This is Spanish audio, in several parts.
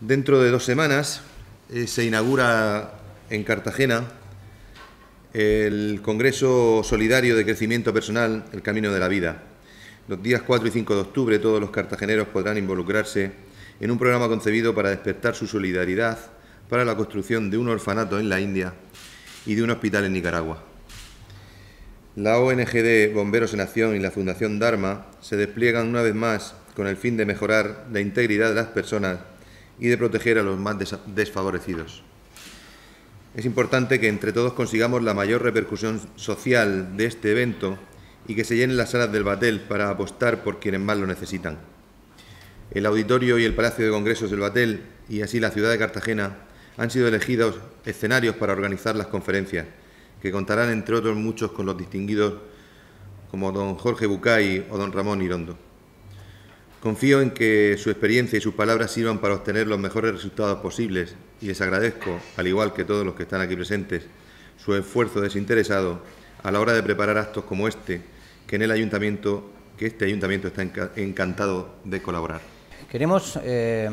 Dentro de dos semanas eh, se inaugura en Cartagena el Congreso Solidario de Crecimiento Personal, El Camino de la Vida. Los días 4 y 5 de octubre todos los cartageneros podrán involucrarse en un programa concebido para despertar su solidaridad para la construcción de un orfanato en la India y de un hospital en Nicaragua. La ONG de Bomberos en Acción y la Fundación Dharma se despliegan una vez más con el fin de mejorar la integridad de las personas y de proteger a los más desfavorecidos. Es importante que entre todos consigamos la mayor repercusión social de este evento y que se llenen las salas del Batel para apostar por quienes más lo necesitan. El auditorio y el Palacio de Congresos del Batel y así la ciudad de Cartagena han sido elegidos escenarios para organizar las conferencias, que contarán entre otros muchos con los distinguidos como don Jorge Bucay o don Ramón Irondo. Confío en que su experiencia y sus palabras sirvan para obtener los mejores resultados posibles y les agradezco, al igual que todos los que están aquí presentes, su esfuerzo desinteresado a la hora de preparar actos como este, que en el ayuntamiento, que este ayuntamiento está encantado de colaborar. Queremos eh,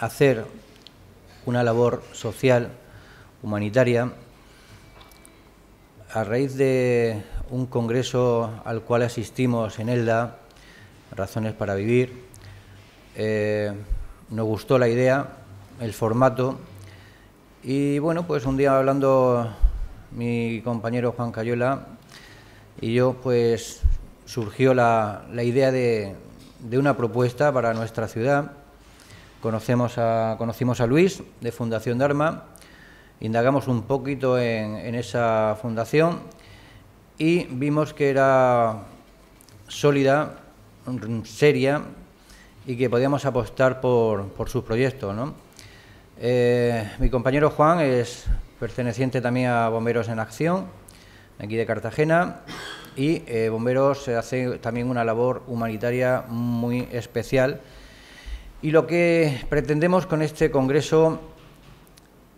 hacer una labor social, humanitaria, a raíz de un congreso al cual asistimos en ELDA, Razones para Vivir. Eh, nos gustó la idea, el formato. Y bueno, pues un día hablando mi compañero Juan Cayola y yo, pues surgió la, la idea de, una propuesta para nuestra ciudad. Conocemos a, conocimos a Luis de Fundación Dharma, indagamos un poquito en esa fundación y vimos que era sólida seria y que podíamos apostar por, por sus proyectos. ¿no? Eh, mi compañero Juan es perteneciente también a Bomberos en Acción, aquí de Cartagena, y eh, Bomberos hace también una labor humanitaria muy especial. Y lo que pretendemos con este congreso,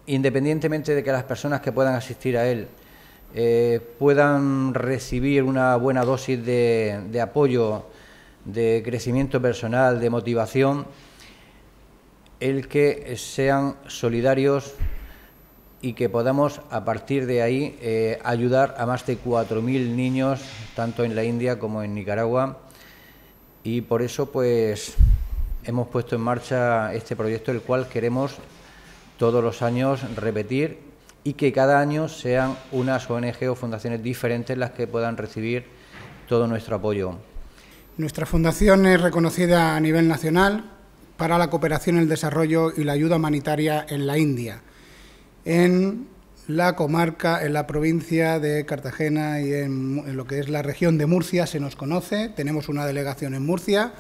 independientemente de que las personas que puedan asistir a él eh, puedan recibir una buena dosis de apoyo de crecimiento personal, de motivación, el que sean solidarios y que podamos a partir de ahí eh, ayudar a más de 4.000 niños, tanto en la India como en Nicaragua. Y por eso pues hemos puesto en marcha este proyecto, el cual queremos todos los años repetir y que cada año sean unas ONG o fundaciones diferentes las que puedan recibir todo nuestro apoyo. Nuestra fundación es reconocida a nivel nacional para la cooperación, el desarrollo y la ayuda humanitaria en la India, en la comarca, en la provincia de Cartagena y en, lo que es la región de Murcia se nos conoce, tenemos una delegación en Murcia,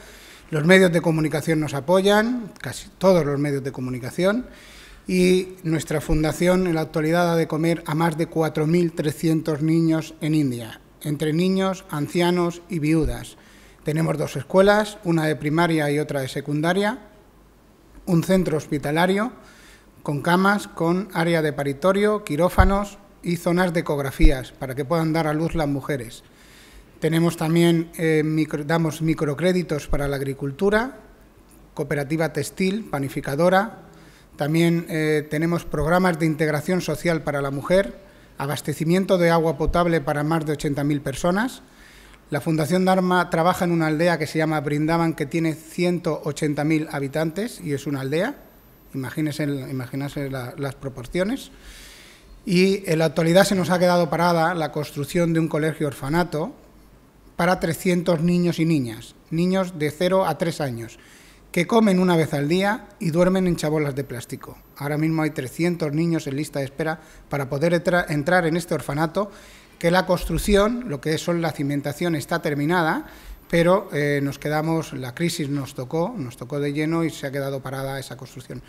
los medios de comunicación nos apoyan, casi todos los medios de comunicación, y nuestra fundación en la actualidad ha de comer a más de 4.300 niños en India, entre niños, ancianos y viudas. Tenemos dos escuelas, una de primaria y otra de secundaria, un centro hospitalario con camas, con área de paritorio, quirófanos y zonas de ecografías para que puedan dar a luz las mujeres. Tenemos también, eh, damos microcréditos para la agricultura, cooperativa textil, panificadora. También eh, tenemos programas de integración social para la mujer, abastecimiento de agua potable para más de 80.000 personas la Fundación Dharma trabaja en una aldea que se llama Brindavan, que tiene 180.000 habitantes y es una aldea. Imagínense, las proporciones. Y en la actualidad se nos ha quedado parada la construcción de un colegio orfanato para 300 niños y niñas, niños de 0 a 3 años, que comen una vez al día y duermen en chabolas de plástico. Ahora mismo hay 300 niños en lista de espera para poder entrar en este orfanato que la construcción, lo que son la cimentación, está terminada, pero eh, nos quedamos, la crisis nos tocó, nos tocó de lleno y se ha quedado parada esa construcción.